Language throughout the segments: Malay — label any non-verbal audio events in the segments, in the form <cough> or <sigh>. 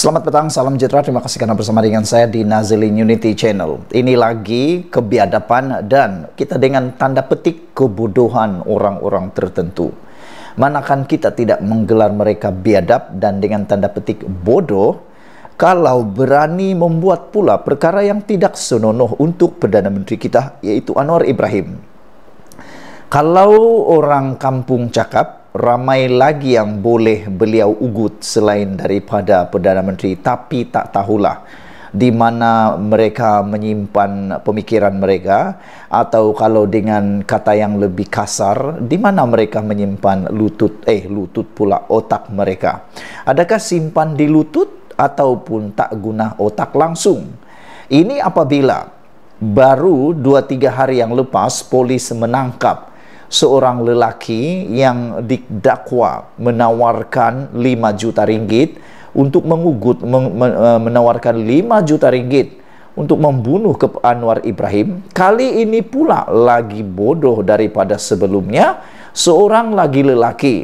Selamat petang, salam sejahtera. Terima kasih karena bersama dengan saya di Nazilin Unity Channel. Ini lagi kebiadaban dan kita dengan tanda petik kebodohan orang-orang tertentu. Manakan kita tidak menggelar mereka biadab dan dengan tanda petik bodoh kalau berani membuat pula perkara yang tidak senonoh untuk Perdana Menteri kita yaitu Anwar Ibrahim. Kalau orang kampung cakap ramai lagi yang boleh beliau ugut selain daripada Perdana Menteri tapi tak tahulah di mana mereka menyimpan pemikiran mereka atau kalau dengan kata yang lebih kasar di mana mereka menyimpan lutut eh lutut pula otak mereka adakah simpan di lutut ataupun tak guna otak langsung ini apabila baru 2 3 hari yang lepas polis menangkap seorang lelaki yang didakwa menawarkan 5 juta ringgit untuk mengugut e, menawarkan 5 juta ringgit untuk membunuh ke Anwar Ibrahim kali ini pula lagi bodoh daripada sebelumnya seorang lagi lelaki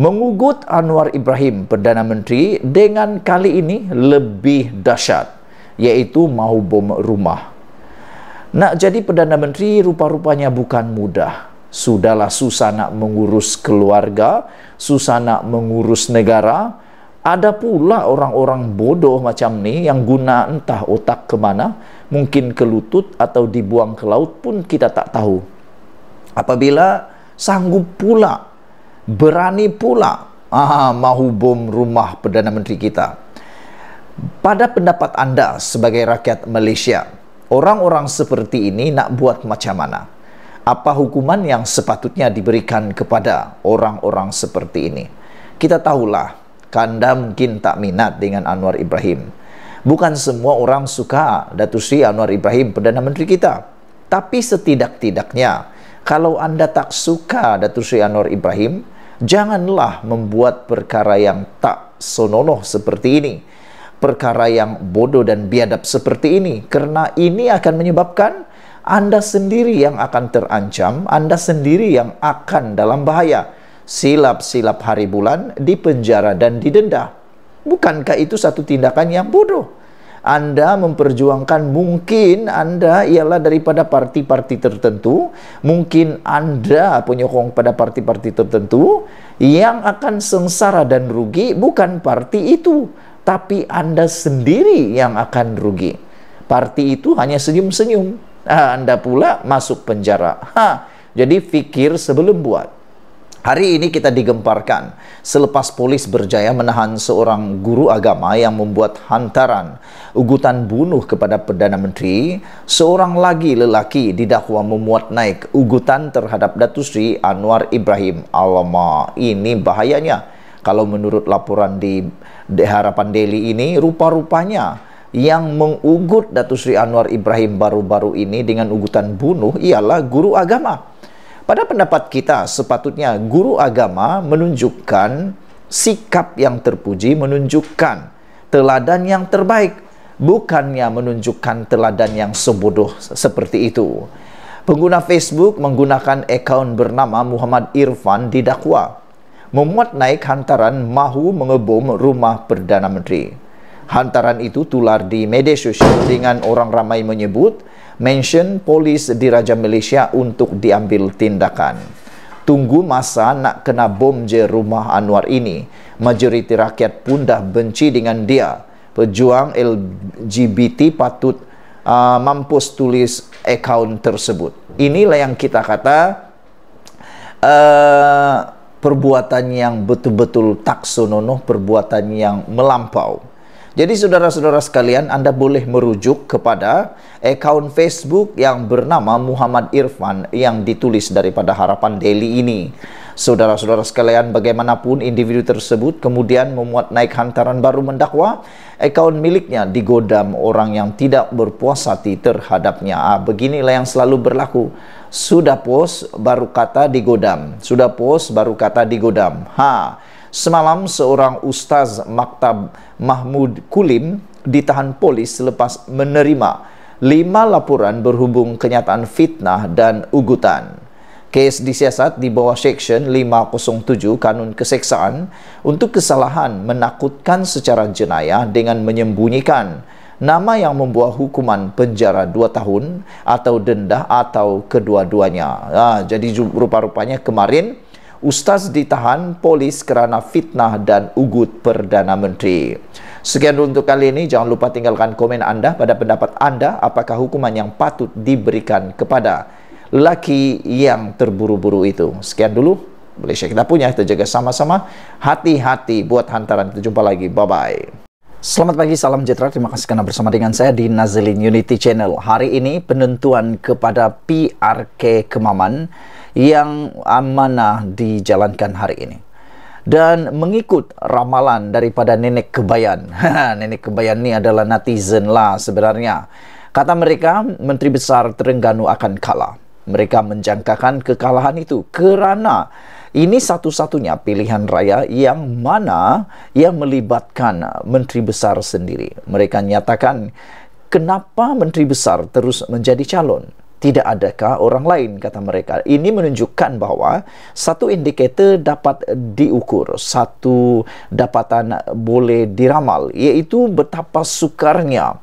mengugut Anwar Ibrahim Perdana Menteri dengan kali ini lebih dahsyat yaitu mahu bom rumah nak jadi Perdana Menteri rupa-rupanya bukan mudah sudahlah susah nak mengurus keluarga, susah nak mengurus negara. Ada pula orang-orang bodoh macam ni yang guna entah otak ke mana, mungkin ke lutut atau dibuang ke laut pun kita tak tahu. Apabila sanggup pula, berani pula, ah, mahu bom rumah Perdana Menteri kita. Pada pendapat anda sebagai rakyat Malaysia, orang-orang seperti ini nak buat macam mana? apa hukuman yang sepatutnya diberikan kepada orang-orang seperti ini. Kita tahulah, Kanda mungkin tak minat dengan Anwar Ibrahim. Bukan semua orang suka Datuk Sri Anwar Ibrahim Perdana Menteri kita. Tapi setidak-tidaknya, kalau anda tak suka Datuk Sri Anwar Ibrahim, janganlah membuat perkara yang tak sononoh seperti ini. Perkara yang bodoh dan biadab seperti ini. Kerana ini akan menyebabkan Anda sendiri yang akan terancam, Anda sendiri yang akan dalam bahaya. Silap-silap hari bulan di penjara dan denda. Bukankah itu satu tindakan yang bodoh? Anda memperjuangkan mungkin Anda ialah daripada parti-parti tertentu, mungkin Anda penyokong pada parti-parti tertentu yang akan sengsara dan rugi bukan parti itu, tapi Anda sendiri yang akan rugi. Parti itu hanya senyum-senyum, Ah, anda pula masuk penjara. Ha. Jadi fikir sebelum buat. Hari ini kita digemparkan selepas polis berjaya menahan seorang guru agama yang membuat hantaran ugutan bunuh kepada Perdana Menteri, seorang lagi lelaki didakwa memuat naik ugutan terhadap Datu Sri Anwar Ibrahim. Alamak, ini bahayanya. Kalau menurut laporan di, di Harapan Delhi ini, rupa-rupanya yang mengugut Datu Sri Anwar Ibrahim baru-baru ini dengan ugutan bunuh ialah guru agama. Pada pendapat kita, sepatutnya guru agama menunjukkan sikap yang terpuji, menunjukkan teladan yang terbaik, bukannya menunjukkan teladan yang sebodoh seperti itu. Pengguna Facebook menggunakan akaun bernama Muhammad Irfan didakwa memuat naik hantaran mahu mengebom rumah Perdana Menteri hantaran itu tular di media sosial dengan orang ramai menyebut mention polis di Raja Malaysia untuk diambil tindakan. Tunggu masa nak kena bom je rumah Anwar ini. Majoriti rakyat pun dah benci dengan dia. Pejuang LGBT patut uh, mampus tulis akaun tersebut. Inilah yang kita kata uh, perbuatan yang betul-betul tak sononoh, perbuatan yang melampau. Jadi saudara-saudara sekalian, anda boleh merujuk kepada akun Facebook yang bernama Muhammad Irfan yang ditulis daripada Harapan Daily ini. Saudara-saudara sekalian, bagaimanapun individu tersebut kemudian memuat naik hantaran baru mendakwa, akun miliknya digodam orang yang tidak berpuas hati terhadapnya. Ah, beginilah yang selalu berlaku. Sudah puas, baru kata digodam. Sudah puas, baru kata digodam. Ha, ha. Semalam seorang ustaz Maktab Mahmud Kulim ditahan polis selepas menerima lima laporan berhubung kenyataan fitnah dan ugutan. Kes disiasat di bawah Seksyen 507 Kanun Keseksaan untuk kesalahan menakutkan secara jenayah dengan menyembunyikan nama yang membuat hukuman penjara 2 tahun atau denda atau kedua-duanya. Ha, jadi rupa-rupanya kemarin Ustaz ditahan polis kerana fitnah dan ugut Perdana Menteri. Sekian dulu untuk kali ini, jangan lupa tinggalkan komen anda pada pendapat anda apakah hukuman yang patut diberikan kepada lelaki yang terburu-buru itu. Sekian dulu, Malaysia kita punya, kita jaga sama-sama. Hati-hati buat hantaran, kita jumpa lagi. Bye-bye. Selamat pagi, salam sejahtera. Terima kasih kerana bersama dengan saya di Nazlin Unity Channel. Hari ini penentuan kepada PRK Kemaman yang amanah dijalankan hari ini dan mengikut ramalan daripada nenek kebayan. <laughs> Ha, nenek kebayan ni adalah netizen lah sebenarnya. Kata mereka, Menteri Besar Terengganu akan kalah. Mereka menjangkakan kekalahan itu kerana ini satu-satunya pilihan raya yang mana yang melibatkan Menteri Besar sendiri. Mereka nyatakan kenapa Menteri Besar terus menjadi calon tidak adakah orang lain kata mereka ini menunjukkan bahawa satu indikator dapat diukur satu dapatan boleh diramal iaitu betapa sukarnya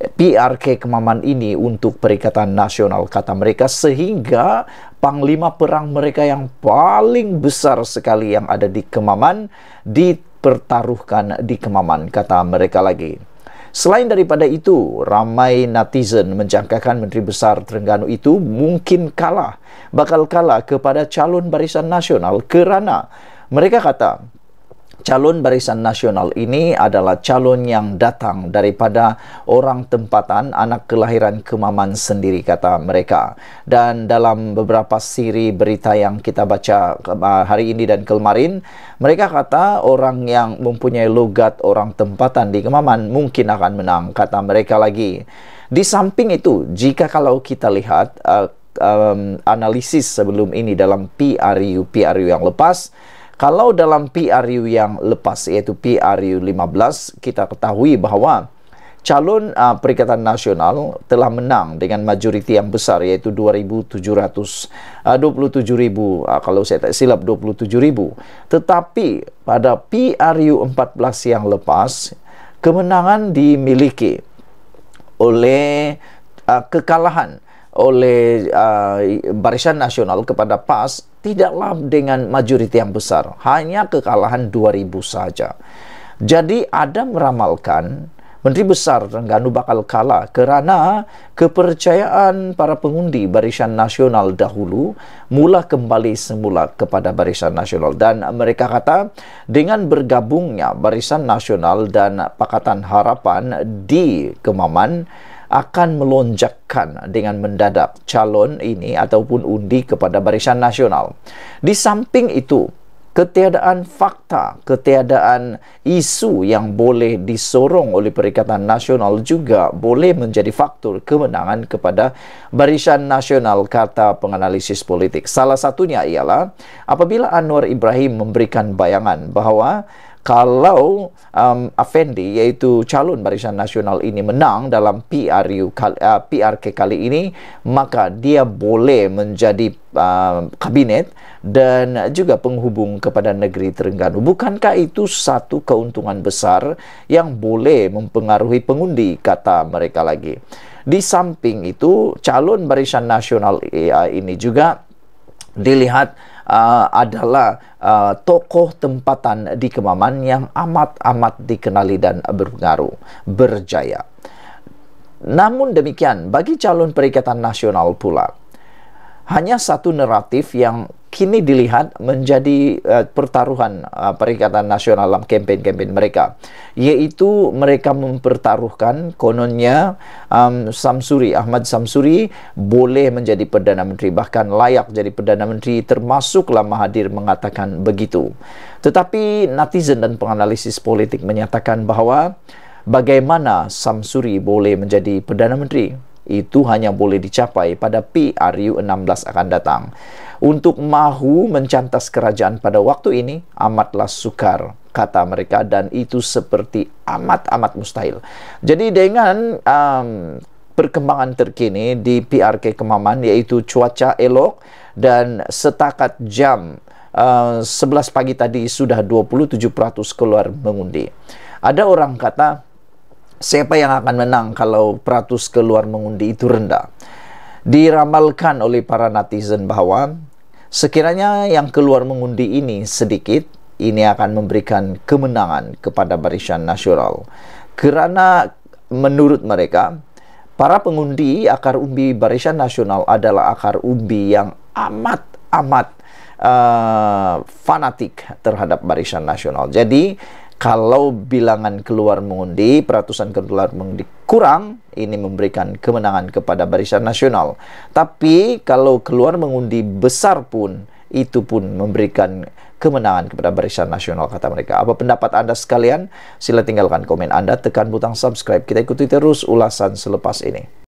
PRK kemaman ini untuk Perikatan Nasional kata mereka sehingga panglima perang mereka yang paling besar sekali yang ada di kemaman dipertaruhkan di kemaman kata mereka lagi Selain daripada itu, ramai netizen menjangkakan Menteri Besar Terengganu itu mungkin kalah, bakal kalah kepada calon barisan nasional kerana mereka kata calon barisan nasional ini adalah calon yang datang daripada orang tempatan anak kelahiran Kemaman sendiri kata mereka. Dan dalam beberapa siri berita yang kita baca hari ini dan kemarin, mereka kata orang yang mempunyai logat orang tempatan di Kemaman mungkin akan menang kata mereka lagi. Di samping itu, jika kalau kita lihat uh, um, analisis sebelum ini dalam PRU PRU yang lepas Kalau dalam PRU yang lepas iaitu PRU 15 kita ketahui bahawa calon uh, Perikatan Nasional telah menang dengan majoriti yang besar iaitu 2727 uh, ribu uh, kalau saya tak silap 27,000 tetapi pada PRU 14 yang lepas kemenangan dimiliki oleh uh, kekalahan oleh uh, Barisan Nasional kepada PAS tidaklah dengan majoriti yang besar, hanya kekalahan 2000 saja. Jadi Adam meramalkan Menteri Besar Rengganu bakal kalah kerana kepercayaan para pengundi Barisan Nasional dahulu mula kembali semula kepada Barisan Nasional dan mereka kata dengan bergabungnya Barisan Nasional dan Pakatan Harapan di Kemaman akan melonjakkan dengan mendadak calon ini ataupun undi kepada barisan nasional. Di samping itu, ketiadaan fakta, ketiadaan isu yang boleh disorong oleh Perikatan Nasional juga boleh menjadi faktor kemenangan kepada Barisan Nasional kata penganalisis politik. Salah satunya ialah apabila Anwar Ibrahim memberikan bayangan bahawa kalau um, Afendi iaitu calon Barisan Nasional ini menang dalam PRU uh, PRK kali ini maka dia boleh menjadi uh, kabinet dan juga penghubung kepada negeri Terengganu bukankah itu satu keuntungan besar yang boleh mempengaruhi pengundi kata mereka lagi di samping itu calon Barisan Nasional ini juga dilihat uh, adalah uh, tokoh tempatan di Kemaman yang amat-amat dikenali dan berpengaruh, berjaya. Namun demikian, bagi calon Perikatan Nasional pula, hanya satu naratif yang kini dilihat menjadi uh, pertaruhan uh, Perikatan Nasional dalam kempen-kempen mereka iaitu mereka mempertaruhkan kononnya um, Samsuri Ahmad Samsuri boleh menjadi perdana menteri bahkan layak jadi perdana menteri termasuklah Mahathir mengatakan begitu tetapi netizen dan penganalisis politik menyatakan bahawa bagaimana Samsuri boleh menjadi perdana menteri itu hanya boleh dicapai pada PRU 16 akan datang. Untuk mahu mencantas kerajaan pada waktu ini amatlah sukar kata mereka dan itu seperti amat-amat mustahil. Jadi dengan um, perkembangan terkini di PRK Kemaman yaitu cuaca elok dan setakat jam uh, 11 pagi tadi sudah 27% keluar mengundi. Ada orang kata siapa yang akan menang kalau peratus keluar mengundi itu rendah. Diramalkan oleh para netizen bahawa sekiranya yang keluar mengundi ini sedikit, ini akan memberikan kemenangan kepada Barisan Nasional. Kerana menurut mereka, para pengundi akar umbi Barisan Nasional adalah akar umbi yang amat amat uh, fanatik terhadap Barisan Nasional. Jadi Kalau bilangan keluar mengundi, peratusan keluar mengundi kurang, ini memberikan kemenangan kepada Barisan Nasional. Tapi kalau keluar mengundi besar pun, itu pun memberikan kemenangan kepada Barisan Nasional kata mereka. Apa pendapat Anda sekalian? Sila tinggalkan komen Anda, tekan butang subscribe. Kita ikuti terus ulasan selepas ini.